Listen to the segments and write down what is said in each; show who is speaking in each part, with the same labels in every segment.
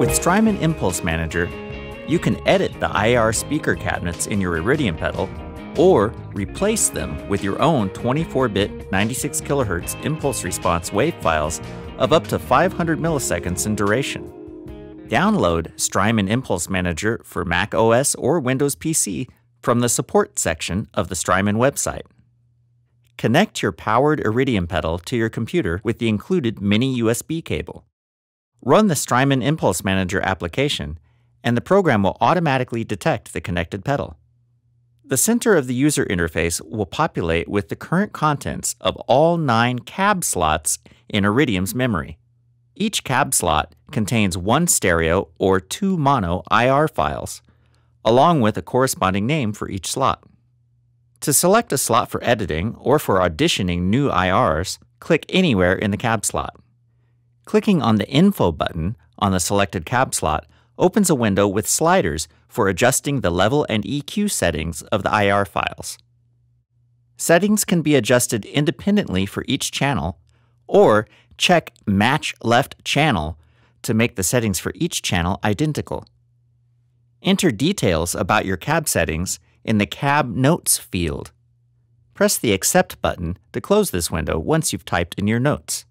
Speaker 1: With Strymon Impulse Manager, you can edit the IR speaker cabinets in your Iridium pedal or replace them with your own 24-bit 96 kHz impulse response wave files of up to 500 milliseconds in duration. Download Strymon Impulse Manager for Mac OS or Windows PC from the support section of the Strymon website. Connect your powered Iridium pedal to your computer with the included mini USB cable. Run the Strymon Impulse Manager application, and the program will automatically detect the connected pedal. The center of the user interface will populate with the current contents of all nine cab slots in Iridium's memory. Each cab slot contains one stereo or two mono IR files, along with a corresponding name for each slot. To select a slot for editing or for auditioning new IRs, click anywhere in the cab slot. Clicking on the Info button on the selected cab slot opens a window with sliders for adjusting the level and EQ settings of the IR files. Settings can be adjusted independently for each channel, or check Match Left Channel to make the settings for each channel identical. Enter details about your cab settings in the Cab Notes field. Press the Accept button to close this window once you've typed in your notes.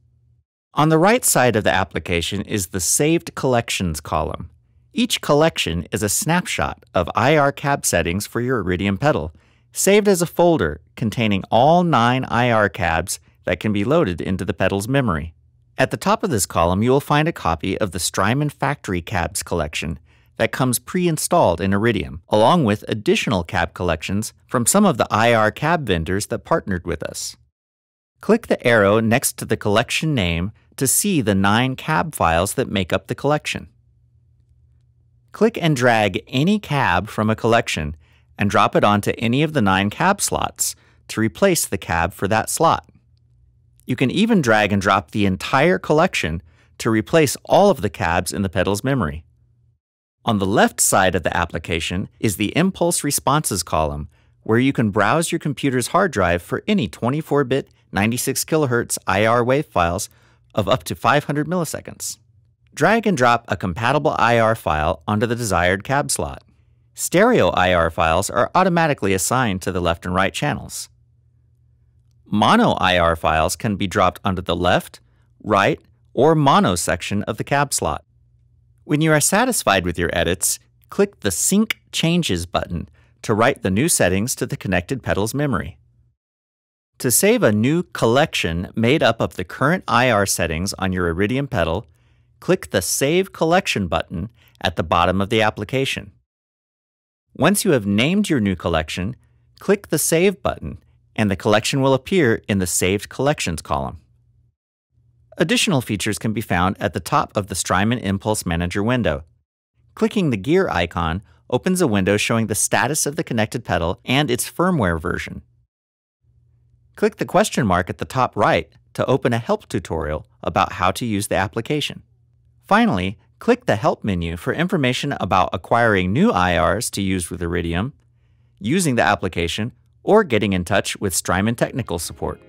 Speaker 1: On the right side of the application is the Saved Collections column. Each collection is a snapshot of IR cab settings for your Iridium pedal, saved as a folder containing all nine IR cabs that can be loaded into the pedal's memory. At the top of this column, you will find a copy of the Strymon Factory Cabs collection that comes pre-installed in Iridium, along with additional cab collections from some of the IR cab vendors that partnered with us. Click the arrow next to the collection name to see the nine cab files that make up the collection. Click and drag any cab from a collection and drop it onto any of the nine cab slots to replace the cab for that slot. You can even drag and drop the entire collection to replace all of the cabs in the pedal's memory. On the left side of the application is the Impulse Responses column, where you can browse your computer's hard drive for any 24-bit 96 kHz IR wave files of up to 500 milliseconds. Drag and drop a compatible IR file onto the desired cab slot. Stereo IR files are automatically assigned to the left and right channels. Mono IR files can be dropped onto the left, right, or mono section of the cab slot. When you are satisfied with your edits, click the Sync Changes button to write the new settings to the connected pedal's memory. To save a new collection made up of the current IR settings on your Iridium pedal, click the Save Collection button at the bottom of the application. Once you have named your new collection, click the Save button and the collection will appear in the Saved Collections column. Additional features can be found at the top of the Strymon Impulse Manager window. Clicking the gear icon opens a window showing the status of the connected pedal and its firmware version. Click the question mark at the top right to open a help tutorial about how to use the application. Finally, click the Help menu for information about acquiring new IRs to use with Iridium, using the application, or getting in touch with Strymon technical support.